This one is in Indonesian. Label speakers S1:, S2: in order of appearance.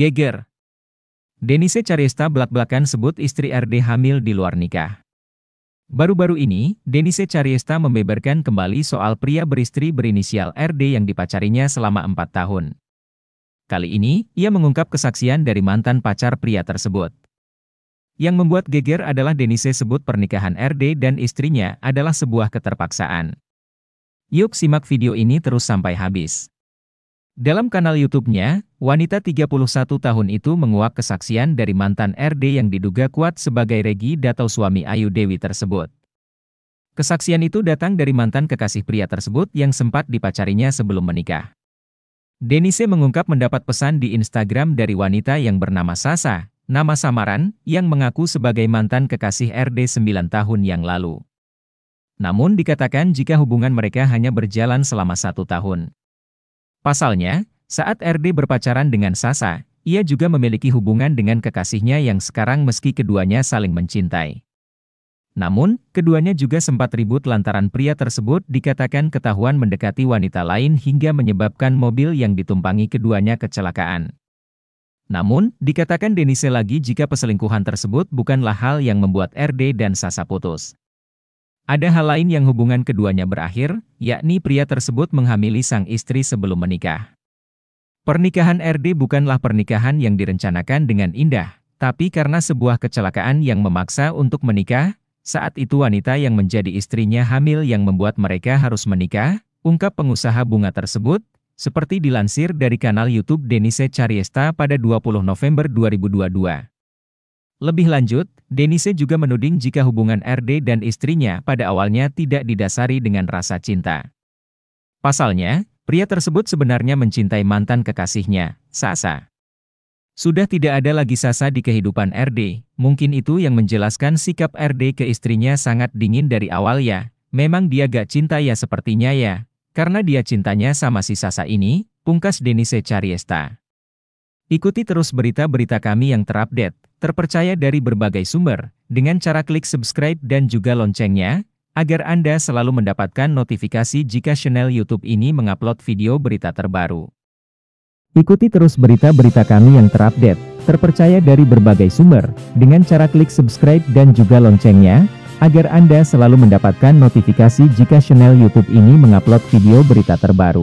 S1: Geger. Denise Caresta belak-belakan sebut istri RD hamil di luar nikah. Baru-baru ini, Denise Caresta membeberkan kembali soal pria beristri berinisial RD yang dipacarinya selama empat tahun. Kali ini, ia mengungkap kesaksian dari mantan pacar pria tersebut. Yang membuat geger adalah Denise sebut pernikahan RD dan istrinya adalah sebuah keterpaksaan. Yuk simak video ini terus sampai habis. Dalam kanal YouTube-nya, wanita 31 tahun itu menguak kesaksian dari mantan RD yang diduga kuat sebagai Regi atau suami Ayu Dewi tersebut. Kesaksian itu datang dari mantan kekasih pria tersebut yang sempat dipacarinya sebelum menikah. Denise mengungkap mendapat pesan di Instagram dari wanita yang bernama Sasa, nama samaran, yang mengaku sebagai mantan kekasih RD 9 tahun yang lalu. Namun dikatakan jika hubungan mereka hanya berjalan selama satu tahun. Pasalnya, saat RD berpacaran dengan Sasa, ia juga memiliki hubungan dengan kekasihnya yang sekarang meski keduanya saling mencintai. Namun, keduanya juga sempat ribut lantaran pria tersebut dikatakan ketahuan mendekati wanita lain hingga menyebabkan mobil yang ditumpangi keduanya kecelakaan. Namun, dikatakan Denise lagi jika perselingkuhan tersebut bukanlah hal yang membuat RD dan Sasa putus. Ada hal lain yang hubungan keduanya berakhir, yakni pria tersebut menghamili sang istri sebelum menikah. Pernikahan RD bukanlah pernikahan yang direncanakan dengan indah, tapi karena sebuah kecelakaan yang memaksa untuk menikah, saat itu wanita yang menjadi istrinya hamil yang membuat mereka harus menikah, ungkap pengusaha bunga tersebut, seperti dilansir dari kanal YouTube Denise Cariesta pada 20 November 2022. Lebih lanjut, Denise juga menuding jika hubungan RD dan istrinya pada awalnya tidak didasari dengan rasa cinta. Pasalnya, pria tersebut sebenarnya mencintai mantan kekasihnya, Sasa. Sudah tidak ada lagi Sasa di kehidupan RD, mungkin itu yang menjelaskan sikap RD ke istrinya sangat dingin dari awal ya, memang dia gak cinta ya sepertinya ya, karena dia cintanya sama si Sasa ini, pungkas Denise Cariesta. Ikuti terus berita-berita kami yang terupdate, terpercaya dari berbagai sumber, dengan cara klik subscribe dan juga loncengnya, agar Anda selalu mendapatkan notifikasi jika channel YouTube ini mengupload video berita terbaru. Ikuti terus berita-berita kami yang terupdate, terpercaya dari berbagai sumber, dengan cara klik subscribe dan juga loncengnya, agar Anda selalu mendapatkan notifikasi jika channel YouTube ini mengupload video berita terbaru.